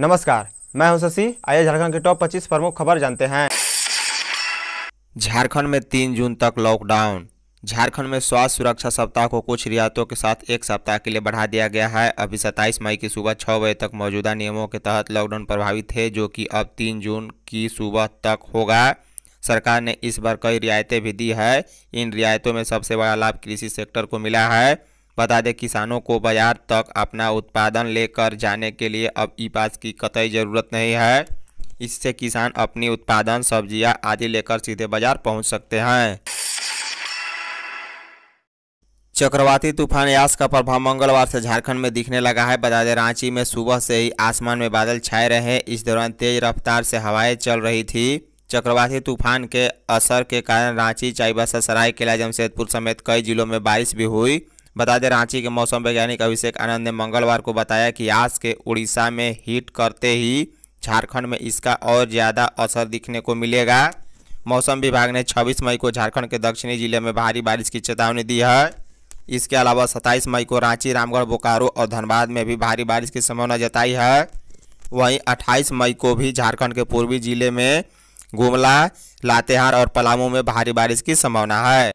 नमस्कार मैं हूं शशि आइए झारखंड के टॉप 25 प्रमुख खबर जानते हैं झारखंड में 3 जून तक लॉकडाउन झारखंड में स्वास्थ्य सुरक्षा सप्ताह को कुछ रियायतों के साथ एक सप्ताह के लिए बढ़ा दिया गया है अभी 27 मई की सुबह छः बजे तक मौजूदा नियमों के तहत लॉकडाउन प्रभावित है जो कि अब तीन जून की सुबह तक होगा सरकार ने इस बार कई रियायतें भी दी है इन रियायतों में सबसे बड़ा लाभ कृषि सेक्टर को मिला है बता दें किसानों को बाजार तक अपना उत्पादन लेकर जाने के लिए अब ई पास की कतई ज़रूरत नहीं है इससे किसान अपनी उत्पादन सब्जियां आदि लेकर सीधे बाजार पहुंच सकते हैं चक्रवाती तूफान यास का प्रभाव मंगलवार से झारखंड में दिखने लगा है बता दें रांची में सुबह से ही आसमान में बादल छाए रहे इस दौरान तेज रफ्तार से हवाएं चल रही थी चक्रवाती तूफान के असर के कारण रांची चाईबासा सरायकेला जमशेदपुर समेत कई जिलों में बारिश भी हुई बता दें रांची के मौसम वैज्ञानिक अभिषेक आनंद ने मंगलवार को बताया कि आज के उड़ीसा में हीट करते ही झारखंड में इसका और ज़्यादा असर दिखने को मिलेगा मौसम विभाग ने 26 मई को झारखंड के दक्षिणी जिले में भारी बारिश की चेतावनी दी है इसके अलावा 27 मई को रांची रामगढ़ बोकारो और धनबाद में भी भारी बारिश की संभावना जताई है वहीं 28 मई को भी झारखंड के पूर्वी जिले में गुमला लातेहार और पलामू में भारी बारिश की संभावना है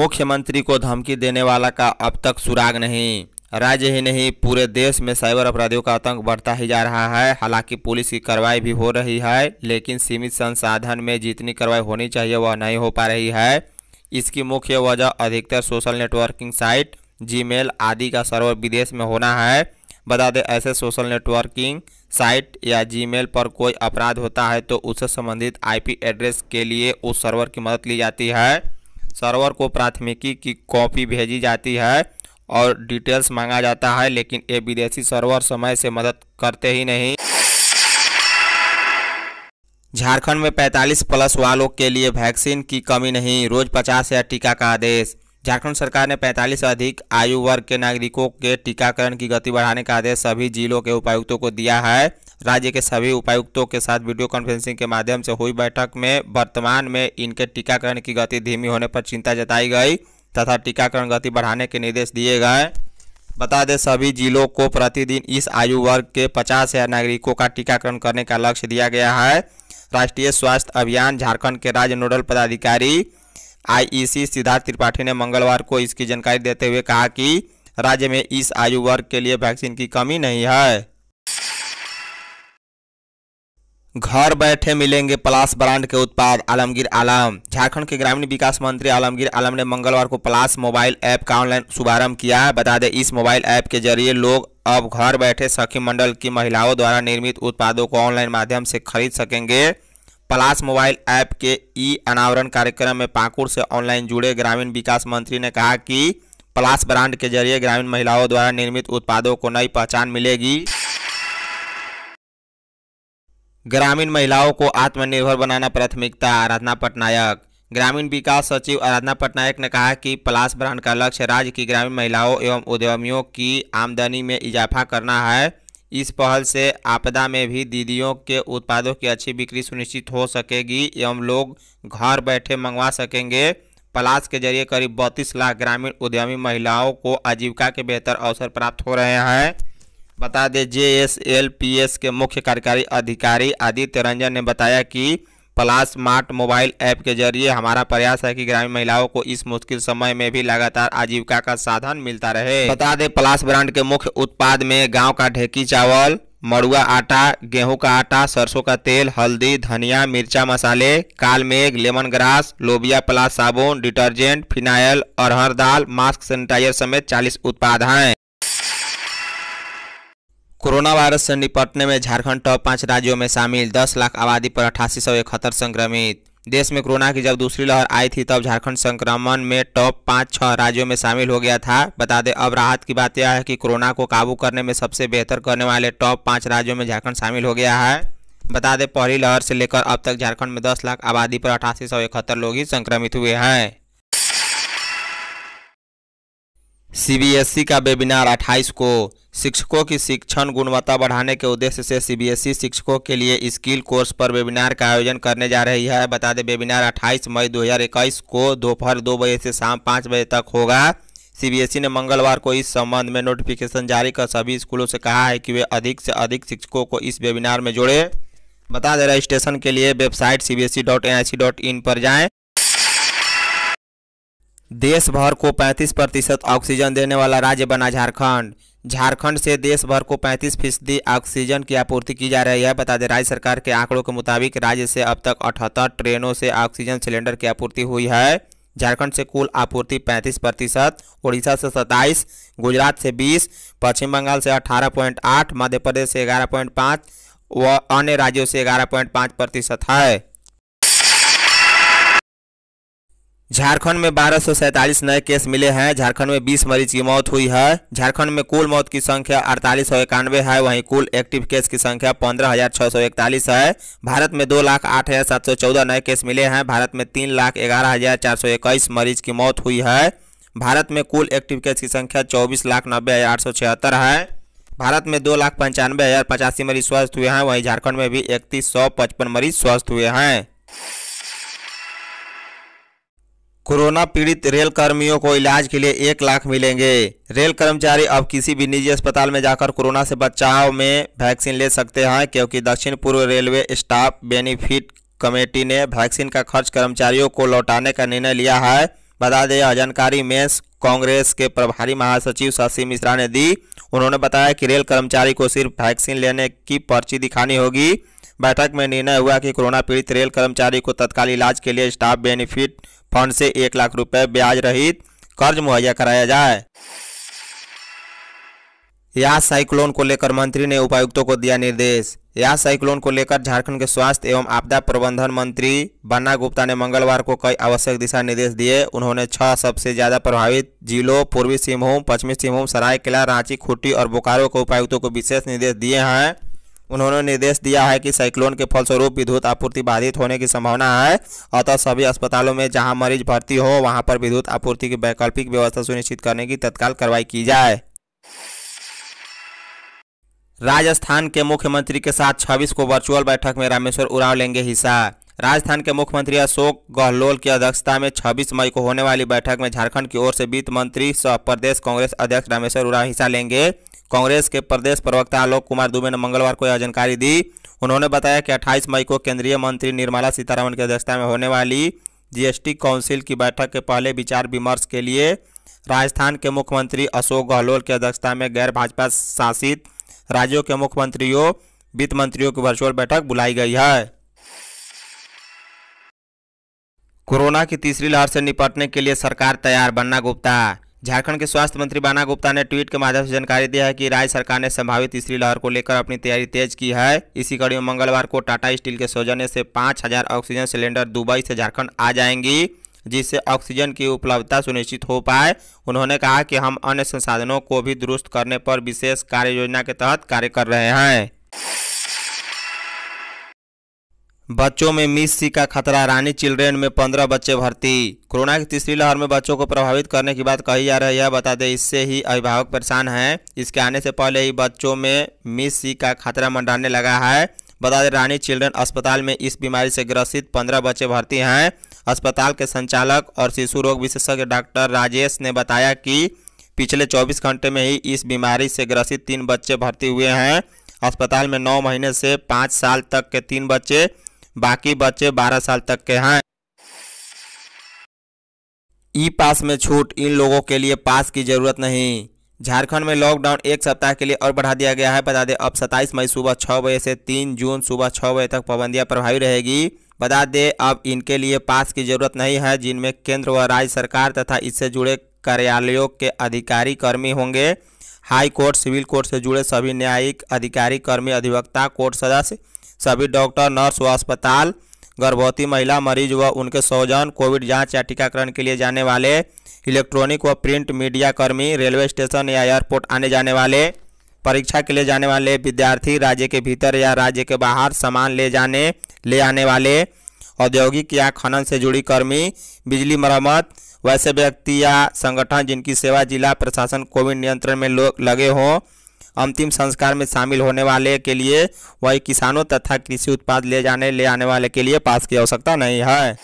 मुख्यमंत्री को धमकी देने वाला का अब तक सुराग नहीं राज्य ही नहीं पूरे देश में साइबर अपराधियों का आतंक बढ़ता ही जा रहा है हालांकि पुलिस की कार्रवाई भी हो रही है लेकिन सीमित संसाधन में जितनी कार्रवाई होनी चाहिए वह नहीं हो पा रही है इसकी मुख्य वजह अधिकतर सोशल नेटवर्किंग साइट जीमेल आदि का सर्वर विदेश में होना है बता दें ऐसे सोशल नेटवर्किंग साइट या जीमेल पर कोई अपराध होता है तो उससे संबंधित आईपी एड्रेस के लिए उस सर्वर की मदद ली जाती है सर्वर को प्राथमिकी की कॉपी भेजी जाती है और डिटेल्स मांगा जाता है लेकिन ये विदेशी सर्वर समय से मदद करते ही नहीं झारखंड में 45 प्लस वालों के लिए वैक्सीन की कमी नहीं रोज 50 या टीका का आदेश झारखंड सरकार ने 45 से अधिक आयु वर्ग के नागरिकों के टीकाकरण की गति बढ़ाने का आदेश सभी जिलों के उपायुक्तों को दिया है राज्य के सभी उपायुक्तों के साथ वीडियो कॉन्फ्रेंसिंग के माध्यम से हुई बैठक में वर्तमान में इनके टीकाकरण की गति धीमी होने पर चिंता जताई गई तथा टीकाकरण गति बढ़ाने के निर्देश दिए गए बता दें सभी जिलों को प्रतिदिन इस आयु वर्ग के पचास हजार नागरिकों का टीकाकरण करने का लक्ष्य दिया गया है राष्ट्रीय स्वास्थ्य अभियान झारखंड के राज्य नोडल पदाधिकारी आईईसी सिद्धार्थ त्रिपाठी ने मंगलवार को इसकी जानकारी देते हुए कहा कि राज्य में इस आयु वर्ग के लिए वैक्सीन की कमी नहीं है घर बैठे मिलेंगे प्लास ब्रांड के उत्पाद आलमगीर आलम झारखंड के ग्रामीण विकास मंत्री आलमगीर आलम ने मंगलवार को प्लास मोबाइल ऐप का ऑनलाइन शुभारंभ किया है बता दें इस मोबाइल ऐप के जरिए लोग अब घर बैठे सखी मंडल की महिलाओं द्वारा निर्मित उत्पादों को ऑनलाइन माध्यम से खरीद सकेंगे पलास मोबाइल ऐप के ई अनावरण कार्यक्रम में पाकुड़ से ऑनलाइन जुड़े ग्रामीण विकास मंत्री ने कहा कि पलास ब्रांड के जरिए ग्रामीण महिलाओं द्वारा निर्मित उत्पादों को नई पहचान मिलेगी ग्रामीण महिलाओं को आत्मनिर्भर बनाना प्राथमिकता आराधना पटनायक ग्रामीण विकास सचिव आराधना पटनायक ने कहा कि पलास ब्रांड का लक्ष्य राज्य की ग्रामीण महिलाओं एवं उद्यमियों की आमदनी में इजाफा करना है इस पहल से आपदा में भी दीदियों के उत्पादों की अच्छी बिक्री सुनिश्चित हो सकेगी एवं लोग घर बैठे मंगवा सकेंगे प्लास के जरिए करीब बत्तीस लाख ग्रामीण उद्यमी महिलाओं को आजीविका के बेहतर अवसर प्राप्त हो रहे हैं बता दें J S L P S के मुख्य कार्यकारी अधिकारी आदित्य रंजन ने बताया कि प्लास स्मार्ट मोबाइल ऐप के जरिए हमारा प्रयास है कि ग्रामीण महिलाओं को इस मुश्किल समय में भी लगातार आजीविका का साधन मिलता रहे बता दें प्लास ब्रांड के मुख्य उत्पाद में गाँव का ढेकी चावल मड़ुआ आटा गेहूं का आटा सरसों का तेल हल्दी धनिया मिर्चा मसाले काल मेघ लेमन ग्रास लोबिया प्लास साबुन डिटर्जेंट फिनाइल अरहर दाल मास्क सैनिटाइजर समेत 40 उत्पाद हैं कोरोना वायरस से निपटने में झारखंड टॉप पाँच राज्यों में शामिल दस लाख आबादी पर अठासी सौ इकहत्तर संक्रमित देश में कोरोना की जब दूसरी लहर आई थी तब झारखंड संक्रमण में टॉप पाँच छः राज्यों में शामिल हो गया था बता दें अब राहत की बात यह है कि कोरोना को काबू करने में सबसे बेहतर करने वाले टॉप पाँच राज्यों में झारखंड शामिल हो गया है बता दें पहली लहर से लेकर अब तक झारखंड में दस लाख आबादी पर अठासी सौ इकहत्तर लोग ही संक्रमित हुए हैं सीबीएसई का वेबिनार 28 को शिक्षकों की शिक्षण गुणवत्ता बढ़ाने के उद्देश्य से सीबीएसई शिक्षकों के लिए स्किल कोर्स पर वेबिनार का आयोजन करने जा रही है बता दें वेबिनार 28 मई 2021 को दोपहर दो बजे से शाम पाँच बजे तक होगा सीबीएसई ने मंगलवार को इस संबंध में नोटिफिकेशन जारी कर सभी स्कूलों से कहा है कि वे अधिक से अधिक शिक्षकों को इस वेबिनार में जोड़े बता दें रजिस्ट्रेशन के लिए वेबसाइट सी पर जाएँ देश भर को 35 प्रतिशत ऑक्सीजन देने वाला राज्य बना झारखंड झारखंड से देश भर को 35 फीसदी ऑक्सीजन की आपूर्ति की जा रही है बता दें राज्य सरकार के आंकड़ों के मुताबिक राज्य से अब तक अठहत्तर ट्रेनों से ऑक्सीजन सिलेंडर की आपूर्ति हुई है झारखंड से कुल आपूर्ति 35 प्रतिशत उड़ीसा से 27, गुजरात से 20, पश्चिम बंगाल से 18.8, मध्य प्रदेश से 11.5 व अन्य राज्यों से 11.5 प्रतिशत है झारखंड में बारह नए केस मिले हैं झारखंड में 20 मरीज की मौत हुई है झारखंड में कुल मौत की संख्या अड़तालीस सौ इक्यानवे है वहीं कुल एक्टिव केस की संख्या पंद्रह हजार छः सौ इकतालीस है भारत में दो लाख आठ हजार सात सौ चौदह नए केस मिले हैं भारत में तीन लाख ग्यारह हजार चार सौ इक्कीस मरीज की मौत हुई है भारत में कुल एक्टिव केस की संख्या चौबीस लाख नब्बे हजार आठ सौ छिहत्तर है भारत में दो लाख पंचानवे हजार पचासी मरीज स्वस्थ हुए हैं वहीं झारखंड में भी इकतीस सौ पचपन मरीज स्वस्थ हुए हैं कोरोना पीड़ित रेल कर्मियों को इलाज के लिए एक लाख मिलेंगे रेल कर्मचारी अब किसी भी निजी अस्पताल में जाकर कोरोना से बचाव में वैक्सीन ले सकते हैं क्योंकि दक्षिण पूर्व रेलवे स्टाफ बेनिफिट कमेटी ने वैक्सीन का खर्च कर्मचारियों को लौटाने का निर्णय लिया है बता दें जानकारी मेंस कांग्रेस के प्रभारी महासचिव शशि मिश्रा ने दी उन्होंने बताया कि रेल कर्मचारी को सिर्फ वैक्सीन लेने की पर्ची दिखानी होगी बैठक में निर्णय हुआ कि कोरोना पीड़ित रेल कर्मचारी को तत्काल इलाज के लिए स्टाफ बेनिफिट फंड से एक लाख रुपए ब्याज रहित कर्ज मुहैया कराया जाए यहाँ साइक्लोन को लेकर मंत्री ने उपायुक्तों को दिया निर्देश यहाँ साइक्लोन को लेकर झारखंड के स्वास्थ्य एवं आपदा प्रबंधन मंत्री बन्ना गुप्ता ने मंगलवार को कई आवश्यक दिशा निर्देश दिए उन्होंने छह सबसे ज़्यादा प्रभावित जिलों पूर्वी सिंहभूम पश्चिमी सिंहभूम सरायकेला रांची खुट्टी और बोकारो के उपायुक्तों को विशेष निर्देश दिए हैं उन्होंने निर्देश दिया है कि साइक्लोन के फलस्वरूप विद्युत आपूर्ति बाधित होने की संभावना है अतः सभी अस्पतालों में जहां मरीज भर्ती हो वहां पर विद्युत आपूर्ति की वैकल्पिक व्यवस्था सुनिश्चित करने की तत्काल कार्रवाई की जाए राजस्थान के मुख्यमंत्री के साथ 26 को वर्चुअल बैठक में रामेश्वर उरांव लेंगे हिस्सा राजस्थान के मुख्यमंत्री अशोक गहलोत की अध्यक्षता में 26 मई को होने वाली बैठक में झारखंड की ओर से वित्त मंत्री सह प्रदेश कांग्रेस अध्यक्ष रामेश्वर उरा हिस्सा लेंगे कांग्रेस के प्रदेश प्रवक्ता आलोक कुमार दुबे ने मंगलवार को यह जानकारी दी उन्होंने बताया कि 28 मई को केंद्रीय मंत्री निर्मला सीतारमण की अध्यक्षता में होने वाली जीएसटी काउंसिल की बैठक के पहले विचार विमर्श के लिए राजस्थान के मुख्यमंत्री अशोक गहलोत की अध्यक्षता में गैर भाजपा शासित राज्यों के मुख्यमंत्रियों वित्त मंत्रियों की वर्चुअल बैठक बुलाई गई है कोरोना की तीसरी लहर से निपटने के लिए सरकार तैयार बन्ना गुप्ता झारखंड के स्वास्थ्य मंत्री बाना गुप्ता ने ट्वीट के माध्यम से जानकारी दी है कि राज्य सरकार ने संभावित तीसरी लहर को लेकर अपनी तैयारी तेज की है इसी कड़ी में मंगलवार को टाटा स्टील के सौजन्य से 5000 ऑक्सीजन सिलेंडर दुबई से झारखंड आ जाएंगी जिससे ऑक्सीजन की उपलब्धता सुनिश्चित हो पाए उन्होंने कहा कि हम अन्य संसाधनों को भी दुरुस्त करने पर विशेष कार्य योजना के तहत कार्य कर रहे हैं बच्चों में मिस सी का खतरा रानी चिल्ड्रेन में पंद्रह बच्चे भर्ती कोरोना की तीसरी लहर में बच्चों को प्रभावित करने की बात कही जा रही है यह बता दें इससे ही अभिभावक परेशान हैं इसके आने से पहले ही बच्चों में मिस सी का खतरा मंडराने लगा है बता दें रानी चिल्ड्रेन अस्पताल में इस बीमारी से ग्रसित पंद्रह बच्चे भर्ती हैं अस्पताल के संचालक और शिशु रोग विशेषज्ञ डॉक्टर राजेश ने बताया कि पिछले चौबीस घंटे में ही इस बीमारी से ग्रसित तीन बच्चे भर्ती हुए हैं अस्पताल में नौ महीने से पाँच साल तक के तीन बच्चे बाकी बच्चे 12 साल तक के हैं ई पास में छूट इन लोगों के लिए पास की जरूरत नहीं झारखंड में लॉकडाउन एक सप्ताह के लिए और बढ़ा दिया गया है बता दें अब 27 मई सुबह छः बजे से 3 जून सुबह छः बजे तक पाबंदियां प्रभावी रहेगी बता दें अब इनके लिए पास की जरूरत नहीं है जिनमें केंद्र व राज्य सरकार तथा इससे जुड़े कार्यालयों के अधिकारी कर्मी होंगे हाई कोर्ट सिविल कोर्ट से जुड़े सभी न्यायिक अधिकारी कर्मी अधिवक्ता कोर्ट सदस्य सभी डॉक्टर नर्स व अस्पताल गर्भवती महिला मरीज व उनके सौजन कोविड जांच या टीकाकरण के लिए जाने वाले इलेक्ट्रॉनिक व प्रिंट मीडिया कर्मी रेलवे स्टेशन या एयरपोर्ट आने जाने वाले परीक्षा के लिए जाने वाले विद्यार्थी राज्य के भीतर या राज्य के बाहर सामान ले जाने ले आने वाले औद्योगिक या खनन से जुड़ी कर्मी बिजली मरम्मत वैसे व्यक्ति या संगठन जिनकी सेवा जिला प्रशासन कोविड नियंत्रण में लोग लगे हों अंतिम संस्कार में शामिल होने वाले के लिए वही किसानों तथा कृषि उत्पाद ले जाने ले आने वाले के लिए पास की आवश्यकता नहीं है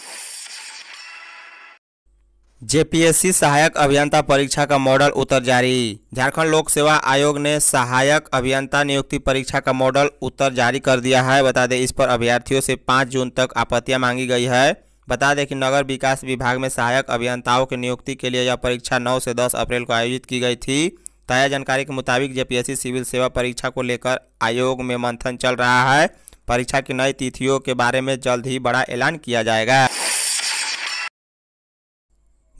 जेपीएससी सहायक अभियंता परीक्षा का मॉडल उत्तर जारी झारखंड लोक सेवा आयोग ने सहायक अभियंता नियुक्ति परीक्षा का मॉडल उत्तर जारी कर दिया है बता दें इस पर अभ्यर्थियों से 5 जून तक आपत्तियां मांगी गई है बता दें कि नगर विकास विभाग में सहायक अभियंताओं की नियुक्ति के लिए यह परीक्षा 9 से 10 अप्रैल को आयोजित की गई थी ताज़ा जानकारी के मुताबिक जेपीएससी सिविल सेवा परीक्षा को लेकर आयोग में मंथन चल रहा है परीक्षा की नई तिथियों के बारे में जल्द ही बड़ा ऐलान किया जाएगा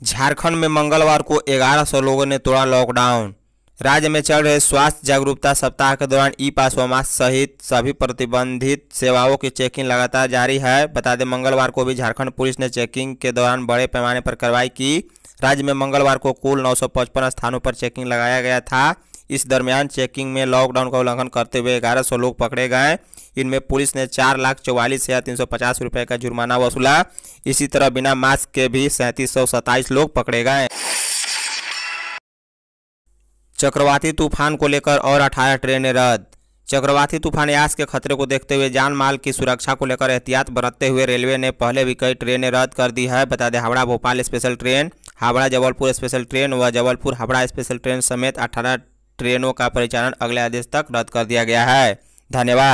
झारखंड में मंगलवार को 1100 लोगों ने तोड़ा लॉकडाउन राज्य में चल रहे स्वास्थ्य जागरूकता सप्ताह के दौरान ई पास व मास्क सहित सभी प्रतिबंधित सेवाओं की चेकिंग लगातार जारी है बता दें मंगलवार को भी झारखंड पुलिस ने चेकिंग के दौरान बड़े पैमाने पर कार्रवाई की राज्य में मंगलवार को कुल 955 स्थानों पर चेकिंग लगाया गया था इस दरमियान चेकिंग में लॉकडाउन का उल्लंघन करते हुए ग्यारह सौ लोग पकड़े गए इनमें पुलिस ने चार लाख चौवालीस हज़ार तीन सौ पचास रुपये का जुर्माना वसूला इसी तरह बिना मास्क के भी सैंतीस सौ सत्ताईस लोग पकड़े गए चक्रवाती तूफान को लेकर और अठारह ट्रेनें रद्द चक्रवाती तूफान यास के खतरे को देखते हुए जान माल की सुरक्षा को लेकर एहतियात बरतते हुए रेलवे ने पहले भी कई ट्रेनें रद्द कर दी है बता दें Howrah Bhopal special train Howrah Jabalpur special train व जबलपुर हावड़ा स्पेशल ट्रेन समेत अठारह ट्रेनों का परिचालन अगले आदेश तक रद्द कर दिया गया है धन्यवाद